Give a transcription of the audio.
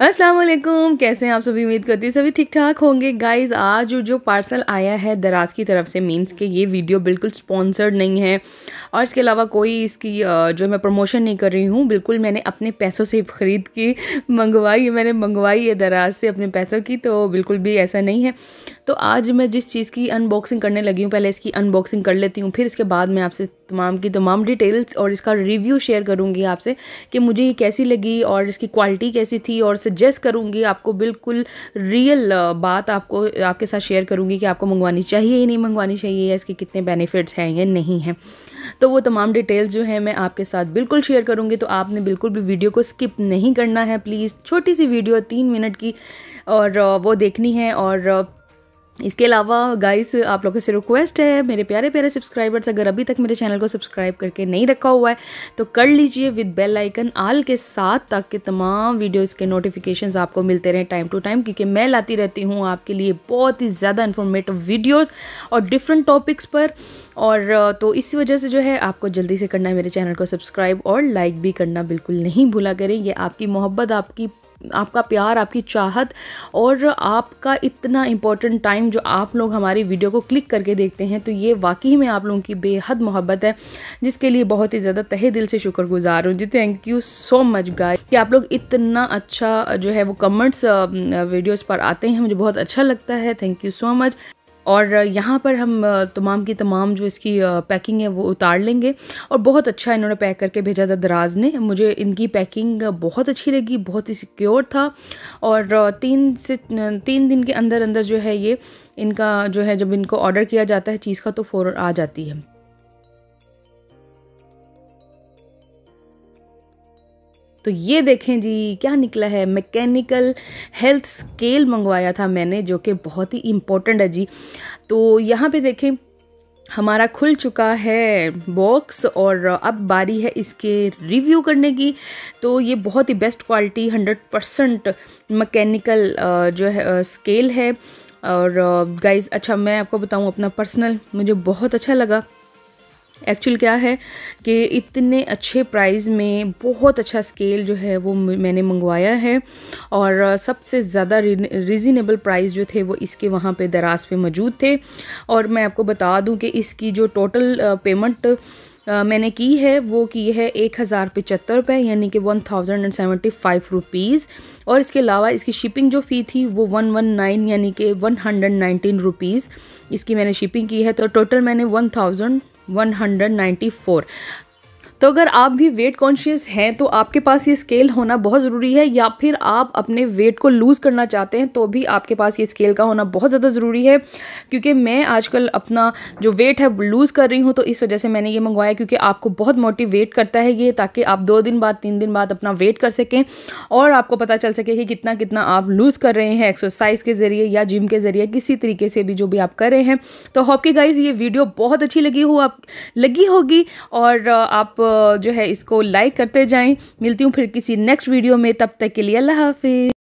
असलम कैसे हैं आप सभी उम्मीद करती हैं सभी ठीक ठाक होंगे गाइज आज जो पार्सल आया है दराज की तरफ से मींस कि ये वीडियो बिल्कुल स्पॉन्सर्ड नहीं है और इसके अलावा कोई इसकी जो मैं प्रमोशन नहीं कर रही हूँ बिल्कुल मैंने अपने पैसों से ख़रीद की मंगवाई मैंने मंगवाई है दराज से अपने पैसों की तो बिल्कुल भी ऐसा नहीं है तो आज मैं जिस चीज़ की अनबॉक्सिंग करने लगी हूँ पहले इसकी अनबॉक्सिंग कर लेती हूँ फिर उसके बाद मैं आपसे तमाम की तमाम डिटेल्स और इसका रिव्यू शेयर करूँगी आपसे कि मुझे ये कैसी लगी और इसकी क्वालिटी कैसी थी और सजेस्ट करूँगी आपको बिल्कुल रियल बात आपको आपके साथ शेयर करूँगी कि आपको मंगवानी चाहिए या नहीं मंगवानी चाहिए या इसके कितने बेनिफिट्स हैं या नहीं हैं तो वो तमाम डिटेल्स जो है मैं आपके साथ बिल्कुल शेयर करूँगी तो आपने बिल्कुल भी वीडियो को स्किप नहीं करना है प्लीज़ छोटी सी वीडियो तीन मिनट की और वो देखनी है और इसके अलावा गाइस आप लोगों से रिक्वेस्ट है मेरे प्यारे प्यारे सब्सक्राइबर्स अगर अभी तक मेरे चैनल को सब्सक्राइब करके नहीं रखा हुआ है तो कर लीजिए विद बेल आइकन आल के साथ ताकि तमाम वीडियोस के नोटिफिकेशंस आपको मिलते रहें टाइम टू टाइम क्योंकि मैं लाती रहती हूँ आपके लिए बहुत ही ज़्यादा इन्फॉर्मेटिव वीडियोज़ और डिफरेंट टॉपिक्स पर और तो इस वजह से जो है आपको जल्दी से करना है मेरे चैनल को सब्सक्राइब और लाइक भी करना बिल्कुल नहीं भूला करें ये आपकी मोहब्बत आपकी आपका प्यार आपकी चाहत और आपका इतना इम्पोर्टेंट टाइम जो आप लोग हमारी वीडियो को क्लिक करके देखते हैं तो ये वाकई में आप लोगों की बेहद मोहब्बत है जिसके लिए बहुत ही ज़्यादा तहे दिल से शुक्रगुजार हूँ जी thank you so much guys कि आप लोग इतना अच्छा जो है वो कमेंट्स वीडियोज़ पर आते हैं मुझे बहुत अच्छा लगता है थैंक यू सो मच और यहाँ पर हम तमाम की तमाम जो इसकी पैकिंग है वो उतार लेंगे और बहुत अच्छा इन्होंने पैक करके भेजा था दराज ने मुझे इनकी पैकिंग बहुत अच्छी लगी बहुत ही सिक्योर था और तीन से तीन दिन के अंदर अंदर जो है ये इनका जो है जब इनको ऑर्डर किया जाता है चीज़ का तो फ़ौर आ जाती है तो ये देखें जी क्या निकला है मैकेनिकल हेल्थ स्केल मंगवाया था मैंने जो कि बहुत ही इम्पोर्टेंट है जी तो यहाँ पे देखें हमारा खुल चुका है बॉक्स और अब बारी है इसके रिव्यू करने की तो ये बहुत ही बेस्ट क्वालिटी 100 परसेंट मकैनिकल जो है स्केल है और गाइज़ अच्छा मैं आपको बताऊँ अपना पर्सनल मुझे बहुत अच्छा लगा एक्चुअल क्या है कि इतने अच्छे प्राइस में बहुत अच्छा स्केल जो है वो मैंने मंगवाया है और सबसे ज़्यादा रिजनेबल प्राइस जो थे वो इसके वहाँ पे दराज पे मौजूद थे और मैं आपको बता दूं कि इसकी जो टोटल पेमेंट मैंने की है वो की है एक हज़ार पचहत्तर रुपये यानी कि one thousand and seventy five rupees और इसके अलावा इसकी शिपिंग जो फ़ी थी वो वन वन नाइन यानी कि वन हंड्रेड नाइनटीन रुपीज़ इसकी मैंने शिपिंग की है तो टोटल मैंने वन थाउजेंड 194 तो अगर आप भी वेट कॉन्शियस हैं तो आपके पास ये स्केल होना बहुत ज़रूरी है या फिर आप अपने वेट को लूज़ करना चाहते हैं तो भी आपके पास ये स्केल का होना बहुत ज़्यादा ज़रूरी है क्योंकि मैं आजकल अपना जो वेट है लूज़ कर रही हूँ तो इस वजह से मैंने ये मंगवाया क्योंकि आपको बहुत मोटिवेट करता है ये ताकि आप दो दिन बाद तीन दिन बाद अपना वेट कर सकें और आपको पता चल सके कि कितना कितना आप लूज़ कर रहे हैं एक्सरसाइज के ज़रिए या जिम के ज़रिए किसी तरीके से भी जो भी आप कर रहे हैं तो होप के गाइज़ ये वीडियो बहुत अच्छी लगी हो आप लगी होगी और आप जो है इसको लाइक करते जाएं मिलती हूँ फिर किसी नेक्स्ट वीडियो में तब तक के लिए अल्लाह हाफिज़